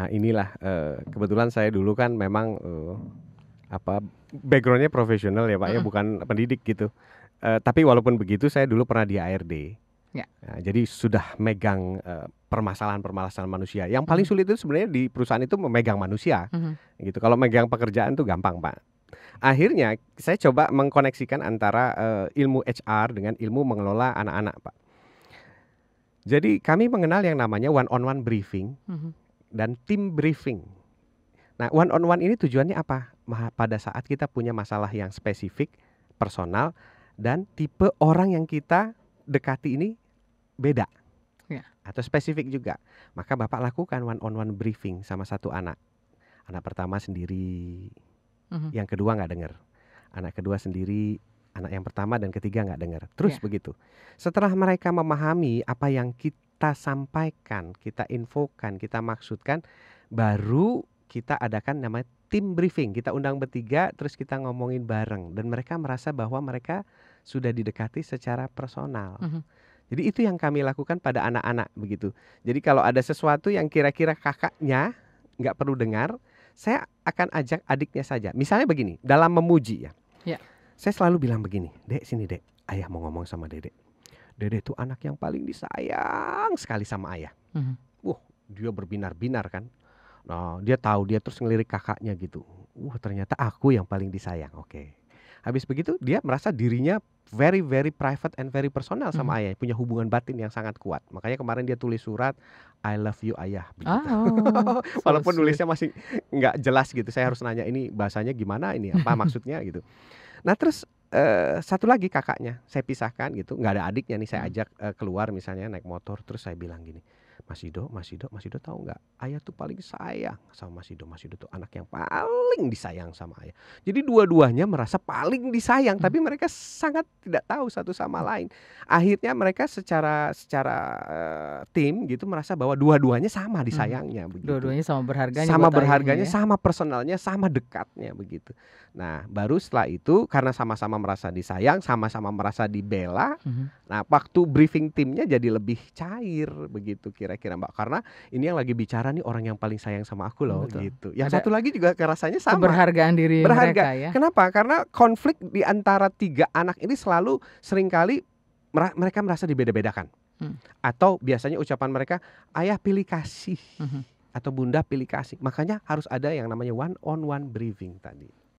Nah inilah uh, kebetulan saya dulu kan memang uh, apa backgroundnya profesional ya pak ya bukan pendidik gitu. Uh, tapi walaupun begitu saya dulu pernah di ARD. Ya. Nah, jadi sudah megang permasalahan-permasalahan manusia. Yang paling sulit itu sebenarnya di perusahaan itu memegang manusia. Uh -huh. Gitu. Kalau megang pekerjaan tuh gampang pak. Akhirnya saya coba mengkoneksikan antara uh, ilmu HR dengan ilmu mengelola anak-anak pak. Jadi kami mengenal yang namanya one on one briefing. Uh mm-hmm. -huh dan tim briefing. Nah, one on one ini tujuannya apa? Pada saat kita punya masalah yang spesifik, personal, dan tipe orang yang kita dekati ini beda. Ya. Atau spesifik juga. Maka Bapak lakukan one on one briefing sama satu anak. Anak pertama sendiri, uh-huh. yang kedua nggak dengar. Anak kedua sendiri, anak yang pertama dan ketiga nggak dengar. Terus ya. begitu. Setelah mereka memahami apa yang kita kita sampaikan, kita infokan, kita maksudkan, baru kita adakan namanya tim briefing. Kita undang bertiga, terus kita ngomongin bareng, dan mereka merasa bahwa mereka sudah didekati secara personal. Mm -hmm. Jadi itu yang kami lakukan pada anak-anak begitu. Jadi kalau ada sesuatu yang kira-kira kakaknya nggak perlu dengar, saya akan ajak adiknya saja. Misalnya begini, dalam memuji ya. ya. Saya selalu bilang begini, dek sini dek, ayah mau ngomong sama dedek Dede itu anak yang paling disayang sekali sama ayah. Mm-hmm. Wah, dia berbinar-binar kan. Nah, dia tahu dia terus ngelirik kakaknya gitu. Wah, ternyata aku yang paling disayang. Oke. Okay. Habis begitu dia merasa dirinya very very private and very personal sama mm-hmm. ayah, punya hubungan batin yang sangat kuat. Makanya kemarin dia tulis surat I love you ayah Oh, Walaupun so nulisnya masih nggak jelas gitu. Saya harus nanya ini bahasanya gimana ini apa maksudnya gitu. Nah, terus Uh, satu lagi kakaknya saya pisahkan gitu nggak ada adiknya nih saya hmm. ajak uh, keluar misalnya naik motor terus saya bilang gini Mas Ido, Mas Ido, Mas Ido tahu nggak? Ayah tuh paling sayang sama Mas Ido. Mas Ido tuh anak yang paling disayang sama ayah. Jadi dua-duanya merasa paling disayang, hmm. tapi mereka sangat tidak tahu satu sama lain. Akhirnya mereka secara secara uh, tim gitu merasa bahwa dua-duanya sama hmm. disayangnya. Hmm. Dua-duanya sama berharganya. Sama berharganya, ya? sama personalnya, sama dekatnya begitu. Nah, baru setelah itu karena sama-sama merasa disayang, sama-sama merasa dibela. Hmm. Nah, waktu briefing timnya jadi lebih cair begitu kira-kira kira Mbak karena ini yang lagi bicara nih orang yang paling sayang sama aku loh Betul. gitu. Yang Ada satu lagi juga rasanya sama. Berhargaan diri Berharga. mereka ya. Kenapa? Karena konflik di antara tiga anak ini selalu seringkali mereka merasa dibeda-bedakan. Hmm. Atau biasanya ucapan mereka ayah pilih kasih. Hmm atau bunda pilih kasih. Makanya harus ada yang namanya one on one briefing tadi.